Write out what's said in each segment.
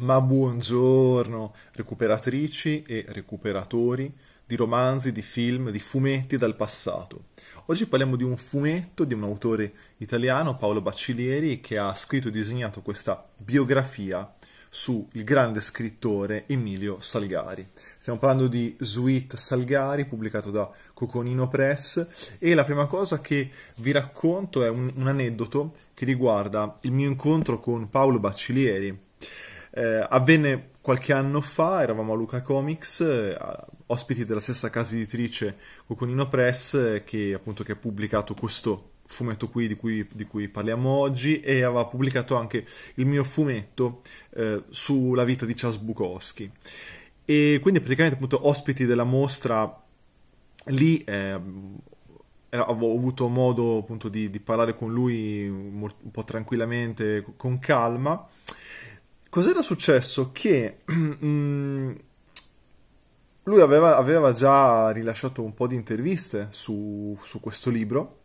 Ma buongiorno, recuperatrici e recuperatori di romanzi, di film, di fumetti dal passato. Oggi parliamo di un fumetto di un autore italiano, Paolo Baccilieri, che ha scritto e disegnato questa biografia sul grande scrittore Emilio Salgari. Stiamo parlando di Sweet Salgari, pubblicato da Coconino Press, e la prima cosa che vi racconto è un, un aneddoto che riguarda il mio incontro con Paolo Baccilieri. Eh, avvenne qualche anno fa, eravamo a Luca Comics, eh, ospiti della stessa casa editrice Coconino Press, eh, che appunto che ha pubblicato questo fumetto qui di cui, di cui, parliamo oggi e aveva pubblicato anche il mio fumetto eh, sulla vita di Charles Bukowski. E quindi praticamente appunto ospiti della mostra lì eh, ho avuto modo appunto di, di parlare con lui un po' tranquillamente, con calma Cos'era successo? Che mm, lui aveva, aveva, già rilasciato un po' di interviste su, su questo libro,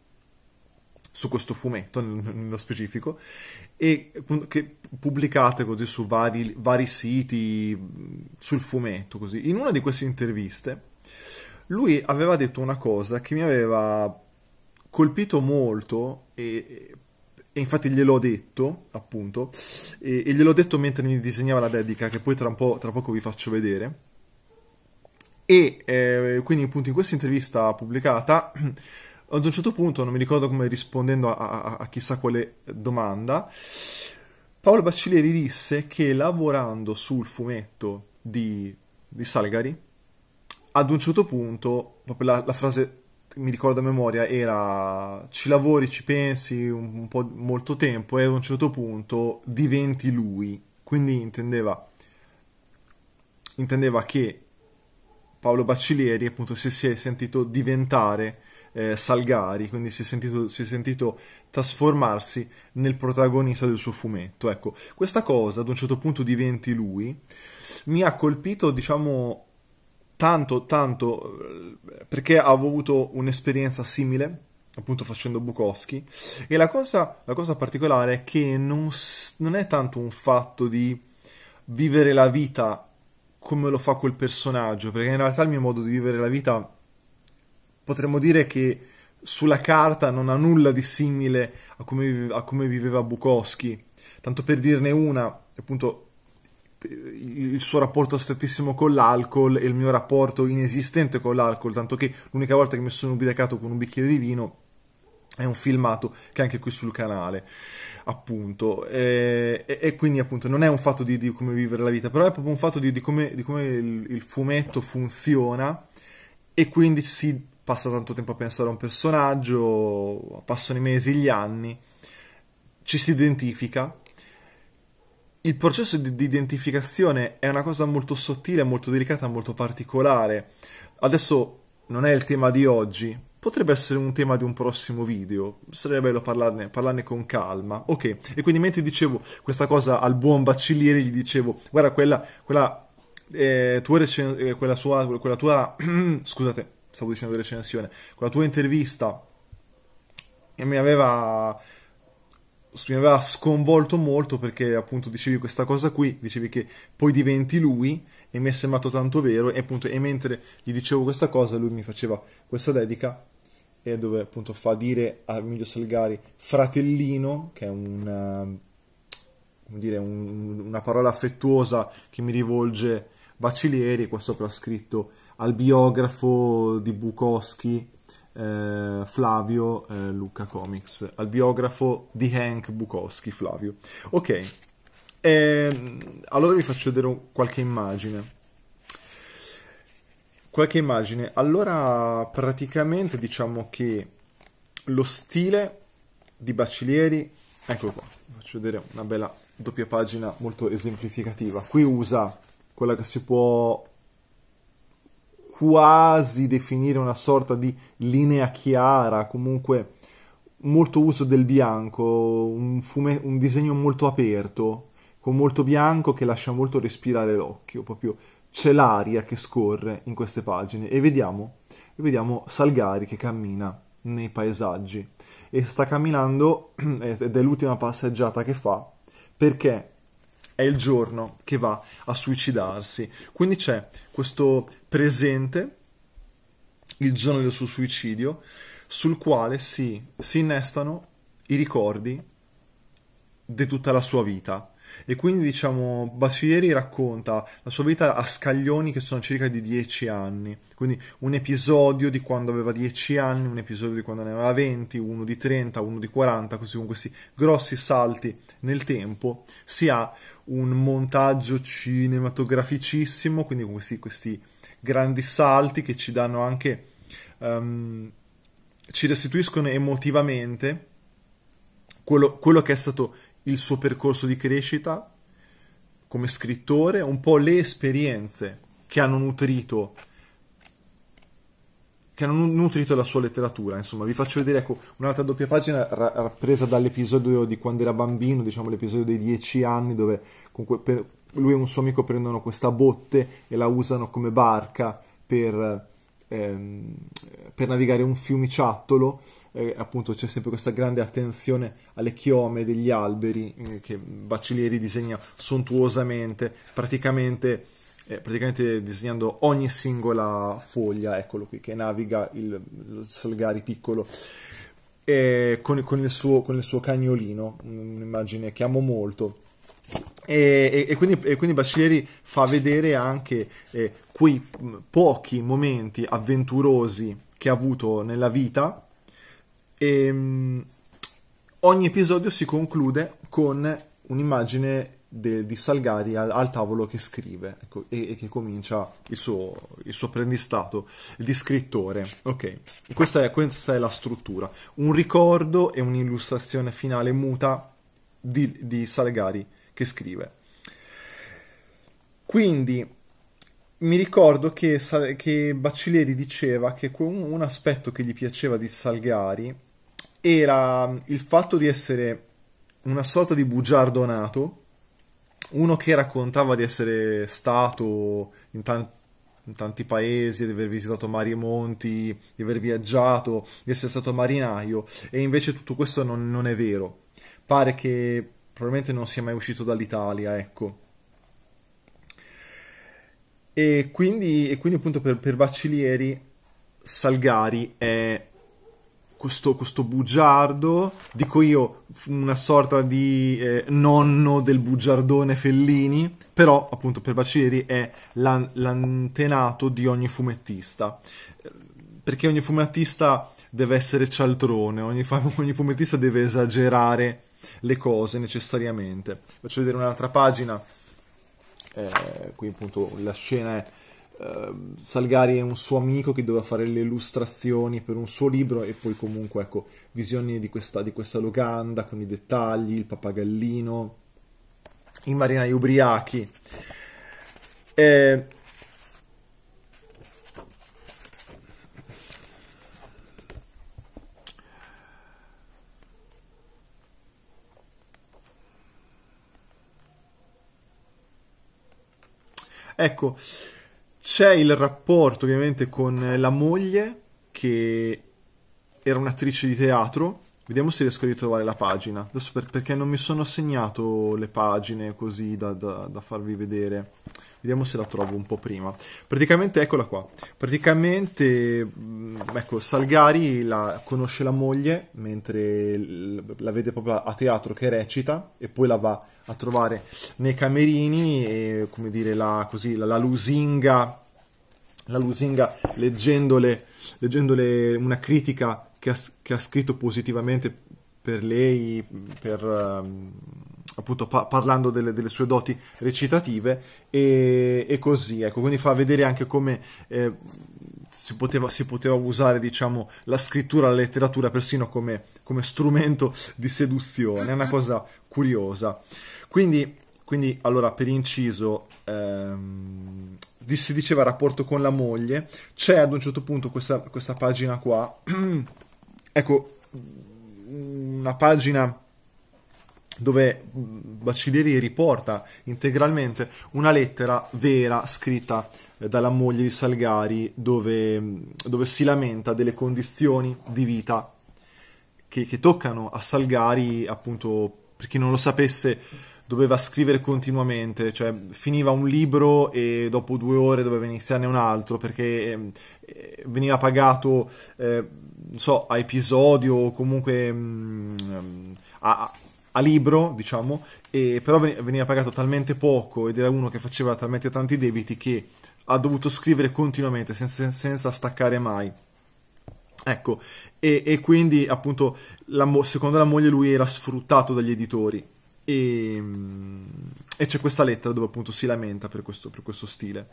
su questo fumetto nello specifico, e che pubblicate così su vari, vari siti mm, sul fumetto. Così. In una di queste interviste lui aveva detto una cosa che mi aveva colpito molto e e infatti gliel'ho detto, appunto, e, e gliel'ho detto mentre mi disegnava la dedica, che poi tra, po', tra poco vi faccio vedere. E eh, quindi, appunto, in questa intervista pubblicata, ad un certo punto, non mi ricordo come rispondendo a, a, a chissà quale domanda, Paolo Bacilieri disse che lavorando sul fumetto di, di Salgari, ad un certo punto, proprio la, la frase mi ricordo a memoria, era ci lavori, ci pensi un, un po' molto tempo e ad un certo punto diventi lui. Quindi intendeva, intendeva che Paolo Bacilieri appunto si, si è sentito diventare eh, Salgari, quindi si è, sentito, si è, sentito, trasformarsi nel protagonista del suo fumetto. Ecco, questa cosa ad un certo punto diventi lui, mi ha colpito diciamo tanto, tanto eh, perché avevo avuto un'esperienza simile, appunto facendo Bukowski, e la cosa, la cosa particolare è che non, non è tanto un fatto di vivere la vita come lo fa quel personaggio, perché in realtà il mio modo di vivere la vita potremmo dire che sulla carta non ha nulla di simile a come, a come viveva Bukowski. Tanto per dirne una, appunto il suo rapporto strettissimo con l'alcol e il mio rapporto inesistente con l'alcol, tanto che l'unica volta che mi sono ubriacato con un bicchiere di vino è un filmato che è anche qui sul canale, appunto. E, e, e quindi, appunto, non è un fatto di, di, come vivere la vita, però è proprio un fatto di, di come, di come il, il, fumetto funziona e quindi si passa tanto tempo a pensare a un personaggio, passano i mesi, gli anni, ci si identifica il processo di, di, identificazione è una cosa molto sottile, molto delicata, molto particolare. Adesso non è il tema di oggi, potrebbe essere un tema di un prossimo video, sarebbe bello parlarne, parlarne con calma. Ok, e quindi mentre dicevo questa cosa al buon baccelliere, gli dicevo, guarda quella, quella, eh, tua, recen- eh, quella, sua, quella tua, scusate, stavo dicendo recensione, quella tua intervista mi aveva mi aveva sconvolto molto perché appunto dicevi questa cosa qui, dicevi che poi diventi lui e mi è sembrato tanto vero e appunto e mentre gli dicevo questa cosa lui mi faceva questa dedica e eh, dove appunto fa dire a Emilio Salgari fratellino, che è una, eh, dire, un, una parola affettuosa che mi rivolge Bacilieri, qua sopra scritto al biografo di Bukowski eh, Flavio eh, Luca Comics, al biografo di Hank Bukowski Flavio. Ok, e, ehm, allora vi faccio vedere qualche immagine. Qualche immagine. Allora, praticamente diciamo che lo stile di Bacilieri, eccolo qua, vi faccio vedere una bella doppia pagina molto esemplificativa. Qui usa quella che si può quasi definire una sorta di linea chiara, comunque molto uso del bianco, un, fume, un disegno molto aperto, con molto bianco che lascia molto respirare l'occhio, proprio c'è l'aria che scorre in queste pagine e vediamo, vediamo Salgari che cammina nei paesaggi e sta camminando ed è l'ultima passeggiata che fa perché è il giorno che va a suicidarsi. Quindi c'è questo presente, il giorno del suo suicidio, sul quale si, si innestano i ricordi di tutta la sua vita e quindi, diciamo, Bashiri racconta la sua vita a scaglioni che sono circa di 10 anni. Quindi un episodio di quando aveva 10 anni, un episodio di quando ne aveva 20, uno di 30, uno di 40, così con questi grossi salti nel tempo si ha un montaggio cinematograficissimo, quindi con questi, questi grandi salti che ci danno anche... Um, ci restituiscono emotivamente quello, quello, che è stato il suo percorso di crescita come scrittore, un po' le esperienze che hanno nutrito che hanno nutrito la sua letteratura. Insomma, vi faccio vedere ecco, un'altra doppia pagina ra- presa dall'episodio di quando era bambino, diciamo l'episodio dei dieci anni, dove que- per- lui e un suo amico prendono questa botte e la usano come barca per, ehm, per navigare un fiumiciattolo eh, appunto c'è sempre questa grande attenzione alle chiome degli alberi eh, che Bacilieri disegna sontuosamente, praticamente, eh, praticamente, disegnando ogni singola foglia, eccolo qui, che naviga il, il Salgari piccolo. Con, con, il suo, con il suo cagnolino, un'immagine che amo molto. E, e, quindi, e, quindi, Bacilieri fa vedere anche eh, quei pochi momenti avventurosi che ha avuto nella vita e, ehm, ogni episodio si conclude con un'immagine de, di Salgari al, al, tavolo che scrive ecco, e, e, che comincia il suo, il suo, apprendistato di scrittore. Ok, Questa, è, questa è la struttura. Un ricordo e un'illustrazione finale muta di, di Salgari che scrive. Quindi mi ricordo che, che Baccileri diceva che un aspetto che gli piaceva di Salgari era il fatto di essere una sorta di bugiardo nato, uno che raccontava di essere stato in tanti in tanti paesi, di aver visitato mari e monti, di aver viaggiato, di essere stato marinaio, e invece tutto questo non, non è vero. Pare che probabilmente non sia mai uscito dall'Italia, ecco. E quindi, e quindi appunto per, per Bacilieri Salgari è questo, questo bugiardo, dico io una sorta di eh, nonno del bugiardone Fellini, però appunto per Bacieri è l'an- l'antenato di ogni fumettista, perché ogni fumettista deve essere cialtrone, ogni, fa- ogni fumettista deve esagerare le cose necessariamente. Faccio vedere un'altra pagina, eh, qui appunto la scena è Ehm, Salgari è un suo amico che doveva fare le illustrazioni per un suo libro e poi comunque ecco visioni di questa, di questa locanda con i dettagli, il pappagallino, i marinai ubriachi. E... Eh, ecco, c'è il rapporto ovviamente con la moglie che era un'attrice di teatro. Vediamo se riesco a ritrovare la pagina. Adesso per, perché non mi sono assegnato le pagine così da, da, da farvi vedere. Vediamo se la trovo un po' prima. Praticamente, eccola qua. Praticamente, mm, ecco, Salgari la, conosce la moglie mentre la vede proprio a teatro che recita e poi la va a trovare nei camerini e, come dire, la, così, la, la lusinga la lusinga leggendole, leggendole una critica che ha, che ha, scritto positivamente per lei, per, um, appunto pa- parlando delle, delle, sue doti recitative e, e, così, ecco, quindi fa vedere anche come eh, si, poteva, si, poteva, usare diciamo, la scrittura, la letteratura persino come, come strumento di seduzione, è una cosa curiosa. Quindi, quindi allora, per inciso, ehm, si diceva rapporto con la moglie, c'è ad un certo punto questa, questa pagina qua, ecco, una pagina dove mm, Bacilieri riporta integralmente una lettera vera scritta eh, dalla moglie di Salgari dove, mm, dove si lamenta delle condizioni di vita che, che, toccano a Salgari, appunto, per chi non lo sapesse, doveva scrivere continuamente, cioè finiva un libro e dopo due ore doveva iniziarne un altro perché ehm, eh, veniva pagato, eh, non so, a episodio o comunque mh, mm, a a libro, diciamo, e però veniva pagato talmente poco ed era uno che faceva talmente tanti debiti che ha dovuto scrivere continuamente senza, senza staccare mai. Ecco, e, e quindi appunto la, secondo la moglie lui era sfruttato dagli editori e, ehm, e, c'è questa lettera dove appunto si lamenta per questo, per questo stile,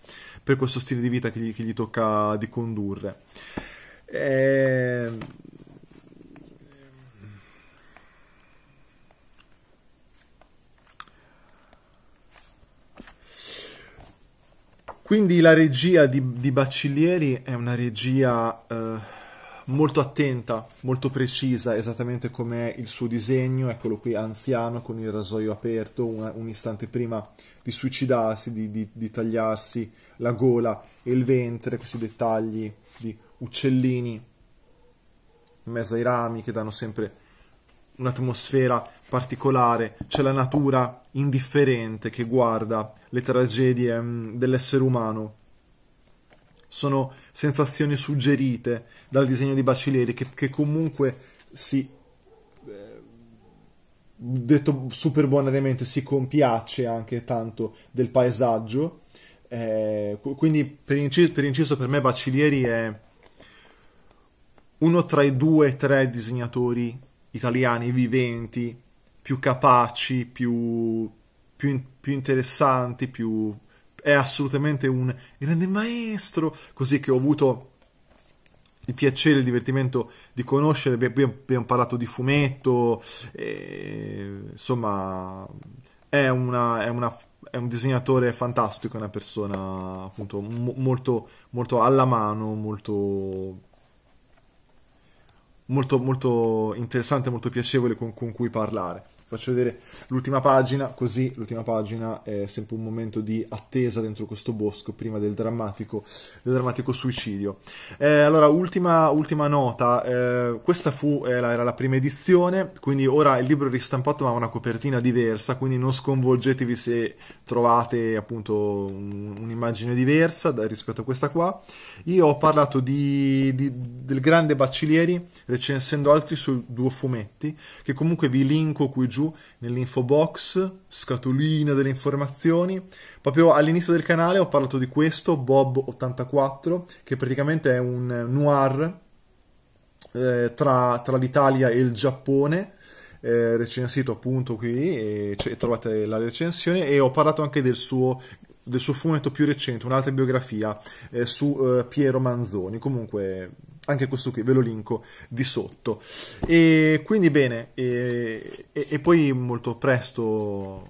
per questo stile di vita che gli, che gli tocca di condurre. Eh, Quindi la regia di, di Baccellieri è una regia eh, molto attenta, molto precisa, esattamente come il suo disegno, eccolo qui anziano con il rasoio aperto, un, un istante prima di suicidarsi, di, di, di, tagliarsi la gola e il ventre, questi dettagli di uccellini in mezzo ai rami che danno sempre un'atmosfera particolare, c'è la natura indifferente che guarda le tragedie mm, dell'essere umano. Sono sensazioni suggerite dal disegno di Bacilieri che, che comunque si, eh, detto super bonariamente, si compiace anche tanto del paesaggio. Eh, quindi per inciso, per inciso per me Bacilieri è uno tra i due o tre disegnatori italiani viventi, più capaci, più, più, più interessanti, più, è assolutamente un grande maestro, così che ho avuto il piacere, e il divertimento di conoscere, abbiamo parlato di fumetto, e, insomma è, una, è, una, è, un disegnatore fantastico, è una persona appunto molto, molto alla mano, molto molto, molto interessante, molto piacevole con, con cui parlare faccio vedere l'ultima pagina, così l'ultima pagina è sempre un momento di attesa dentro questo bosco prima del drammatico, del drammatico suicidio. Eh, allora, ultima, ultima nota, eh, questa fu, eh, era la prima edizione, quindi ora il libro è ristampato ma ha una copertina diversa, quindi non sconvolgetevi se trovate appunto un'immagine diversa da, rispetto a questa qua. Io ho parlato di, di, del grande Bacilieri recensendo altri su due fumetti, che comunque vi linko qui giù giù nell'info box, scatolina delle informazioni. Proprio all'inizio del canale ho parlato di questo, Bob84, che praticamente è un noir eh, tra, tra l'Italia e il Giappone. Eh, recensito appunto qui e, e trovate la recensione e ho parlato anche del suo del suo fumetto più recente, un'altra biografia eh, su eh, Piero Manzoni. Comunque anche questo qui ve lo linko di sotto e quindi bene e, e, e poi molto presto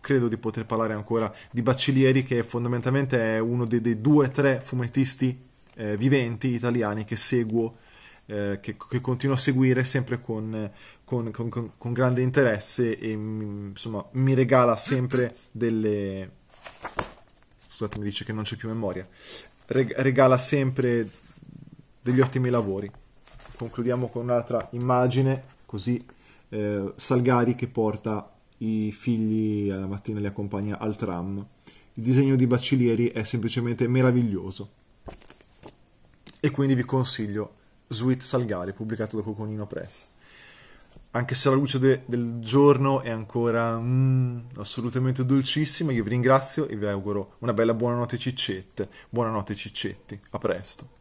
credo di poter parlare ancora di Baccilieri che fondamentalmente è uno dei, dei due o tre fumettisti eh, viventi italiani che seguo eh, che, che, continuo a seguire sempre con, con, con, con grande interesse e mm, insomma, mi regala sempre delle scusate mi dice che non c'è più memoria regala sempre degli ottimi lavori. Concludiamo con un'altra immagine, così eh, Salgari che porta i figli alla mattina li accompagna al tram. Il disegno di Bacilieri è semplicemente meraviglioso. E quindi vi consiglio Sweet Salgari, pubblicato da Coconino Press. Anche se la luce de- del giorno è ancora mm, assolutamente dolcissima, io vi ringrazio e vi auguro una bella buonanotte ciccette. Buonanotte ciccetti, a presto.